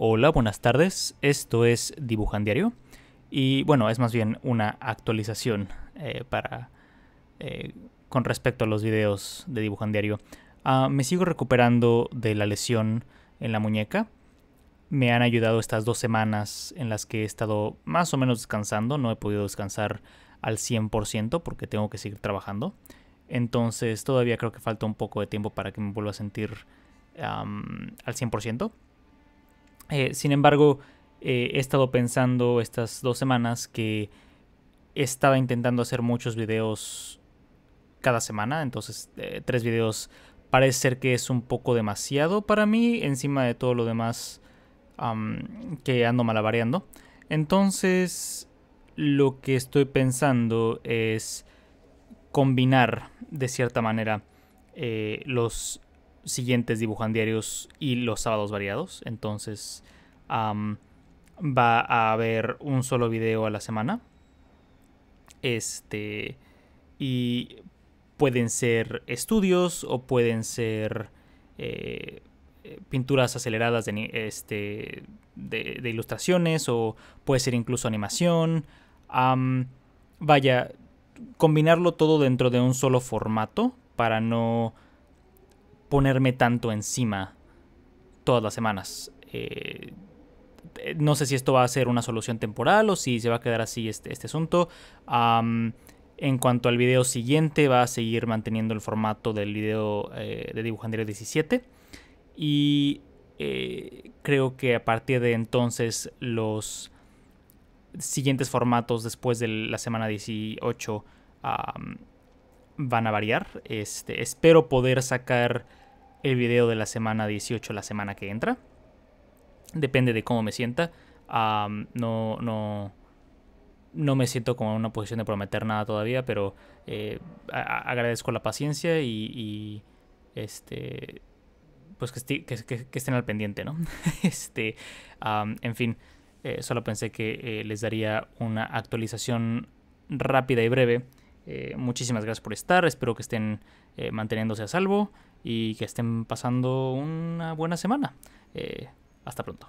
Hola, buenas tardes. Esto es Dibujan Diario. Y bueno, es más bien una actualización eh, para eh, con respecto a los videos de Dibujan Diario. Ah, me sigo recuperando de la lesión en la muñeca. Me han ayudado estas dos semanas en las que he estado más o menos descansando. No he podido descansar al 100% porque tengo que seguir trabajando. Entonces todavía creo que falta un poco de tiempo para que me vuelva a sentir al 100%. Eh, sin embargo, eh, he estado pensando estas dos semanas que estaba intentando hacer muchos videos cada semana, entonces eh, tres videos parece ser que es un poco demasiado para mí, encima de todo lo demás que ando malabareando. Entonces, lo que estoy pensando es combinar de cierta manera los siguientes dibujan diarios y los sábados variados. Entonces va a haber un solo video a la semana. Este. Y pueden ser estudios o pueden ser eh, pinturas aceleradas de, este, de, ilustraciones o puede ser incluso animación. vaya, combinarlo todo dentro de un solo formato para no ponerme tanto encima todas las semanas. Eh, no sé si esto va a ser una solución temporal o si se va a quedar así este, este asunto. en cuanto al video siguiente, va a seguir manteniendo el formato del video eh, de Dibujandero 17. Y eh, creo que a partir de entonces los siguientes formatos después de la semana 18 van a variar. Este, espero poder sacar el video de la semana 18 la semana que entra. Depende de cómo me sienta. no, no, no me siento como en una posición de prometer nada todavía, pero eh, agradezco la paciencia y, este, pues que, estén al pendiente, ¿no? este, en fin, eh, solo pensé que eh, les daría una actualización rápida y breve eh, muchísimas gracias por estar, espero que estén eh, manteniéndose a salvo y que estén pasando una buena semana. Eh, hasta pronto.